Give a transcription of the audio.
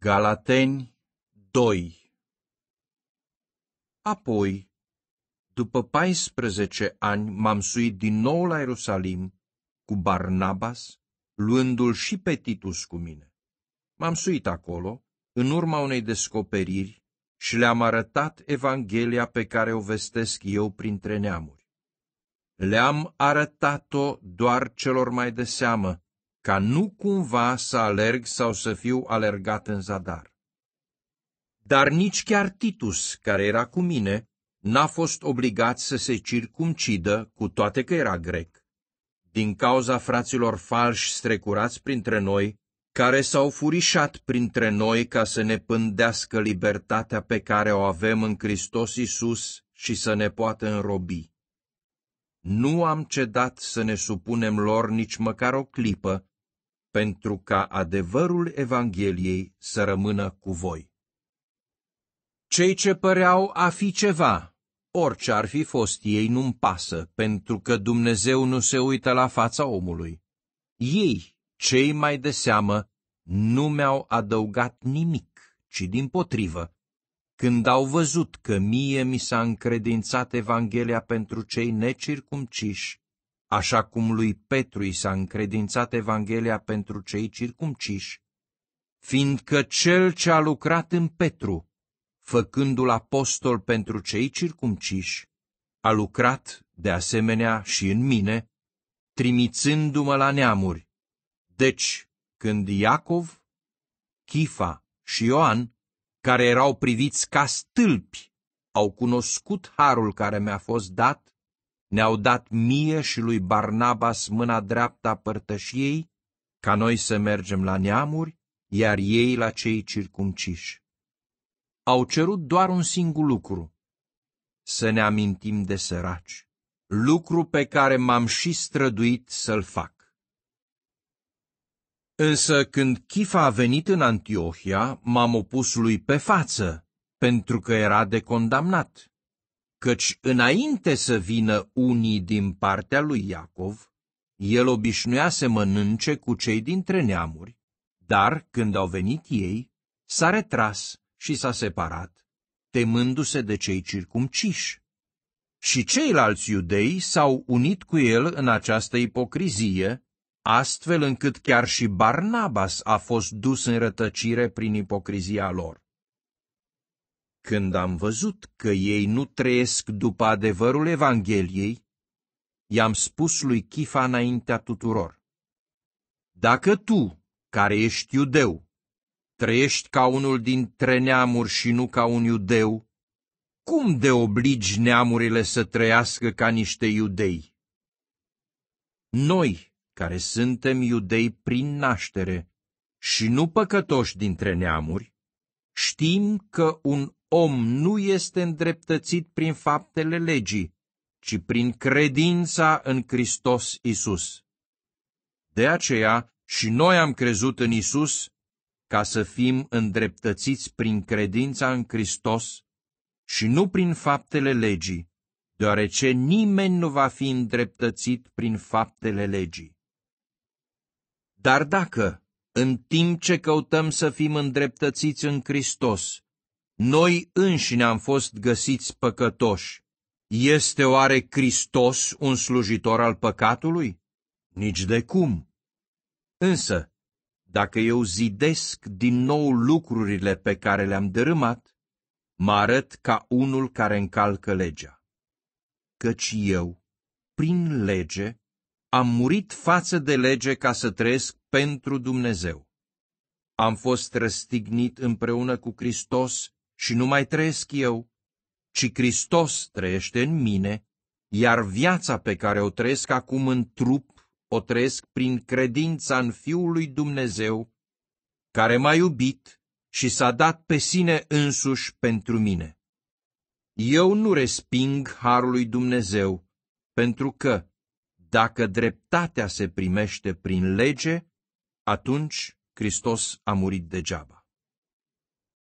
Galateni 2 Apoi, după 14 ani, m-am suit din nou la Ierusalim cu Barnabas, luându-l și pe Titus cu mine. M-am suit acolo, în urma unei descoperiri, și le-am arătat Evanghelia pe care o vestesc eu printre neamuri. Le-am arătat-o doar celor mai de seamă, ca nu cumva să alerg sau să fiu alergat în zadar. Dar nici chiar Titus, care era cu mine, n-a fost obligat să se circumcidă, cu toate că era grec, din cauza fraților falși strecurați printre noi, care s-au furișat printre noi ca să ne pândească libertatea pe care o avem în Hristos Isus și să ne poată înrobi. Nu am cedat să ne supunem lor nici măcar o clipă, pentru ca adevărul Evangheliei să rămână cu voi. Cei ce păreau a fi ceva, orice ar fi fost, ei nu-mi pasă, pentru că Dumnezeu nu se uită la fața omului. Ei, cei mai de seamă, nu mi-au adăugat nimic, ci din potrivă, când au văzut că mie mi s-a încredințat Evanghelia pentru cei necircumciși, așa cum lui Petru i s-a încredințat Evanghelia pentru cei circumciși, fiindcă cel ce a lucrat în Petru, făcându-l apostol pentru cei circumciși, a lucrat, de asemenea, și în mine, trimițându-mă la neamuri. Deci, când Iacov, Chifa și Ioan, care erau priviți ca stâlpi, au cunoscut harul care mi-a fost dat, ne-au dat mie și lui Barnabas mâna dreapta părtășiei, ca noi să mergem la neamuri, iar ei la cei circumciși. Au cerut doar un singur lucru, să ne amintim de săraci, lucru pe care m-am și străduit să-l fac. Însă când Chifa a venit în Antiohia, m-am opus lui pe față, pentru că era de condamnat căci înainte să vină unii din partea lui Iacov, el obișnuia să mănânce cu cei dintre neamuri, dar când au venit ei, s-a retras și s-a separat, temându-se de cei circumciși. Și ceilalți iudei s-au unit cu el în această ipocrizie, astfel încât chiar și Barnabas a fost dus în rătăcire prin ipocrizia lor. Când am văzut că ei nu trăiesc după adevărul Evangheliei, i-am spus lui Chifa înaintea tuturor. Dacă tu, care ești iudeu, trăiești ca unul dintre neamuri și nu ca un iudeu, cum de obligi neamurile să trăiască ca niște iudei? Noi, care suntem iudei prin naștere și nu păcătoși dintre neamuri, știm că un om nu este îndreptățit prin faptele legii, ci prin credința în Hristos Isus. De aceea și noi am crezut în Isus ca să fim îndreptățiți prin credința în Hristos și nu prin faptele legii, deoarece nimeni nu va fi îndreptățit prin faptele legii. Dar dacă, în timp ce căutăm să fim îndreptățiți în Hristos, noi înșine am fost găsiți păcătoși. Este oare Hristos un slujitor al păcatului? Nici de cum. Însă, dacă eu zidesc din nou lucrurile pe care le-am dărâmat, mă arăt ca unul care încalcă legea. Căci eu, prin lege, am murit față de lege ca să trăiesc pentru Dumnezeu. Am fost răstignit împreună cu Hristos și nu mai trăiesc eu, ci Hristos trăiește în mine, iar viața pe care o trăiesc acum în trup, o trăiesc prin credința în Fiul lui Dumnezeu, care m-a iubit și s-a dat pe sine însuși pentru mine. Eu nu resping harul lui Dumnezeu, pentru că, dacă dreptatea se primește prin lege, atunci Hristos a murit degeaba.